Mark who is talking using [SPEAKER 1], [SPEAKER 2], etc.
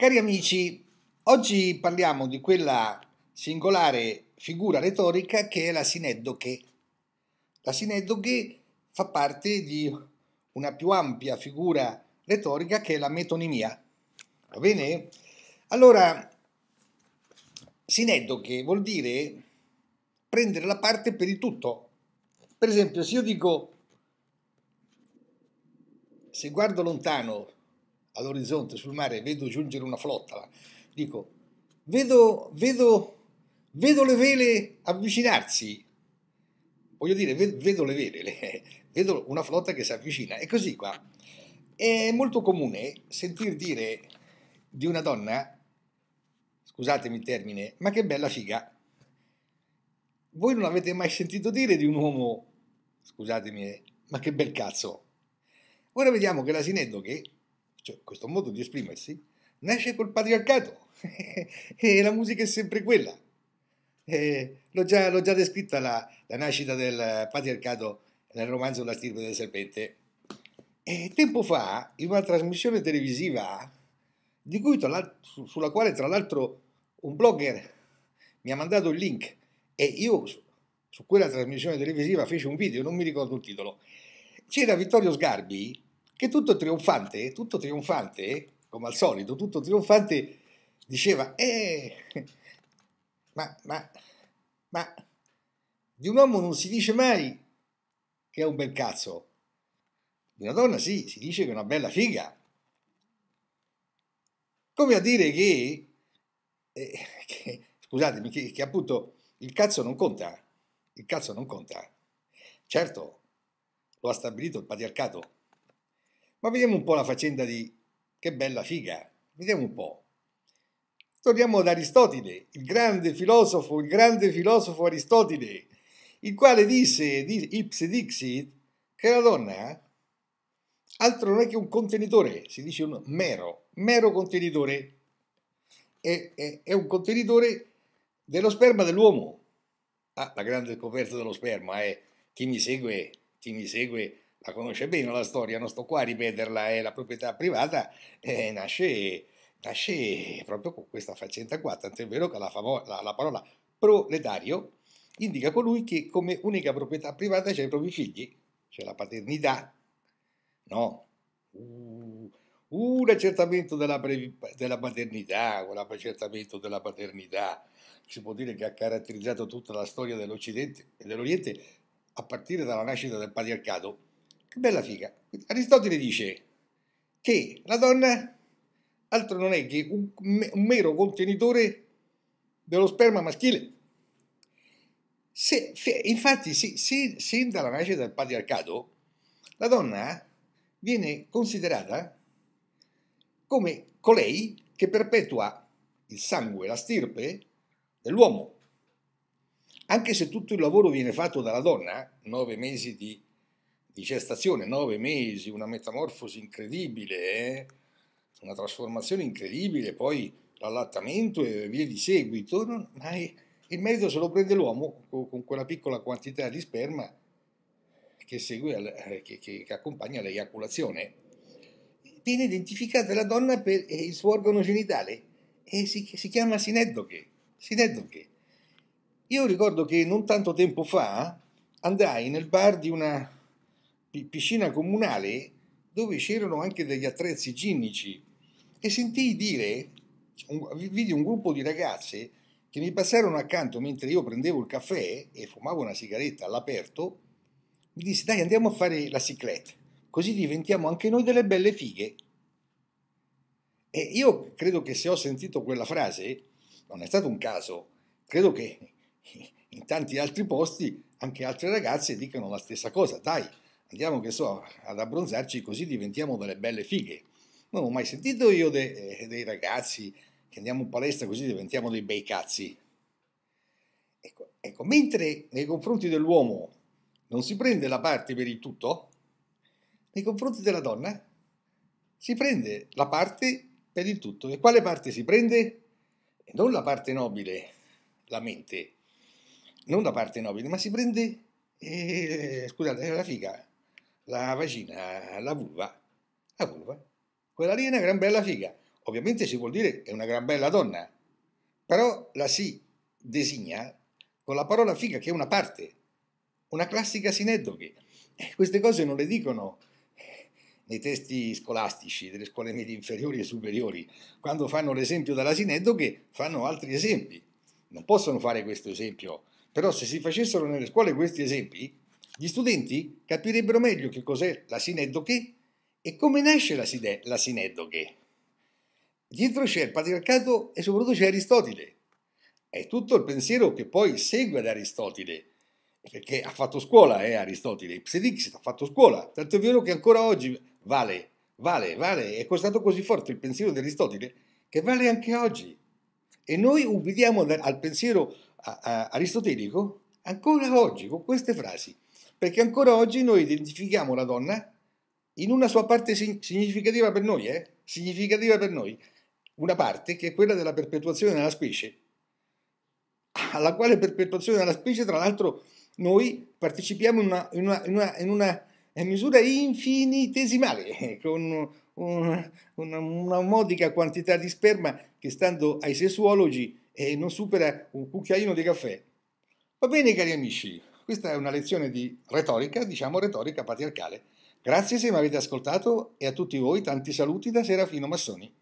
[SPEAKER 1] Cari amici, oggi parliamo di quella singolare figura retorica che è la sineddoche. La sineddoche fa parte di una più ampia figura retorica che è la metonimia. Va bene? Allora, sineddoche vuol dire prendere la parte per il tutto. Per esempio, se io dico, se guardo lontano all'orizzonte, sul mare, vedo giungere una flotta, dico, vedo, vedo, vedo le vele avvicinarsi, voglio dire, vedo le vele, le, vedo una flotta che si avvicina, è così qua. È molto comune sentir dire di una donna, scusatemi il termine, ma che bella figa. Voi non avete mai sentito dire di un uomo, scusatemi, eh, ma che bel cazzo. Ora vediamo che l'asinello che cioè, questo modo di esprimersi nasce col patriarcato e la musica è sempre quella. l'ho, già, l'ho già descritta la, la, nascita del patriarcato nel romanzo La stirpe del serpente. E tempo fa, in una trasmissione televisiva, cui, sulla quale tra l'altro un blogger mi ha mandato il link e io su, su quella trasmissione televisiva feci un video, non mi ricordo il titolo, c'era Vittorio Sgarbi che tutto trionfante, tutto trionfante, come al solito, tutto trionfante, diceva, eh, ma, ma, ma di un uomo non si dice mai che è un bel cazzo, di una donna sì, si dice che è una bella figa. Come a dire che, eh, che scusatemi, che, che appunto il cazzo non conta, il cazzo non conta. Certo, lo ha stabilito il patriarcato, ma vediamo un po' la faccenda di che bella figa, vediamo un po'. Torniamo ad Aristotele, il grande filosofo, il grande filosofo Aristotele, il quale disse, ipse dixit, che la donna altro non è che un contenitore, si dice un mero, mero contenitore. È, è, è un contenitore dello sperma dell'uomo. Ah, la grande scoperta dello sperma è, eh. chi mi segue, chi mi segue la conosce bene la storia, non sto qua a ripeterla, è la proprietà privata, eh, nasce, nasce, proprio con questa faccenda qua, tant'è vero che la, famo- la, la parola proletario indica colui che come unica proprietà privata c'è i propri figli, c'è la paternità, no? Uh, un accertamento della, pre- della paternità, un accertamento della paternità, si può dire che ha caratterizzato tutta la storia dell'Occidente e dell'Oriente a partire dalla nascita del patriarcato che bella figa. Aristotele dice che la donna altro non è che un, un mero contenitore dello sperma maschile. Se, infatti, se, se, se dalla nascita del patriarcato, la donna viene considerata come colei che perpetua il sangue, la stirpe dell'uomo. Anche se tutto il lavoro viene fatto dalla donna, nove mesi di di gestazione, nove mesi, una metamorfosi incredibile, eh? una trasformazione incredibile, poi l'allattamento e via di seguito, non, ma è, il merito se lo prende l'uomo con, quella piccola quantità di sperma che, segue, eh, che, che, che accompagna l'eiaculazione. Viene identificata la donna per eh, il suo organo genitale e si, si chiama sineddoche. sineddoche. Io ricordo che non tanto tempo fa andai nel bar di una piscina comunale dove c'erano anche degli attrezzi ginnici e sentii dire, vidi un gruppo di ragazze che mi passarono accanto mentre io prendevo il caffè e fumavo una sigaretta all'aperto, mi disse dai andiamo a fare la ciclette, così diventiamo anche noi delle belle fighe. E io credo che se ho sentito quella frase, non è stato un caso, credo che in tanti altri posti anche altre ragazze dicano la stessa cosa, dai andiamo che so, ad abbronzarci così diventiamo delle belle fighe. Non ho mai sentito io de, eh, dei ragazzi che andiamo in palestra così diventiamo dei bei cazzi. Ecco, ecco, mentre nei confronti dell'uomo non si prende la parte per il tutto, nei confronti della donna si prende la parte per il tutto. E quale parte si prende? non la parte nobile, la mente, non la parte nobile, ma si prende, eh, scusate, la figa, la vagina, la vulva, la vulva, quella lì è una gran bella figa. Ovviamente si vuol dire è una gran bella donna, però la si designa con la parola figa che è una parte, una classica sineddoche. Eh, queste cose non le dicono eh, nei testi scolastici delle scuole medie inferiori e superiori. Quando fanno l'esempio della sineddoche fanno altri esempi. Non possono fare questo esempio, però se si facessero nelle scuole questi esempi, gli studenti capirebbero meglio che cos'è la sineddoche e come nasce la, side- la sineddoche. Dietro c'è il patriarcato e soprattutto c'è Aristotele. È tutto il pensiero che poi segue ad Aristotele, perché ha fatto scuola eh, Aristotele, Ipsedixit ha fatto scuola, tanto è vero che ancora oggi vale, vale, vale, è costato così forte il pensiero di Aristotele che vale anche oggi. E noi ubbidiamo al pensiero aristotelico ancora oggi con queste frasi. Perché ancora oggi noi identifichiamo la donna in una sua parte significativa per noi, eh? significativa per noi, una parte che è quella della perpetuazione della specie, alla quale perpetuazione della specie, tra l'altro, noi partecipiamo in una, in una, in una, in una misura infinitesimale, eh, con una, una, modica quantità di sperma che, stando ai sessuologi, eh, non supera un cucchiaino di caffè. Va bene, cari amici, questa è una lezione di retorica, diciamo retorica patriarcale. Grazie se mi avete ascoltato e a tutti voi tanti saluti da Serafino Massoni.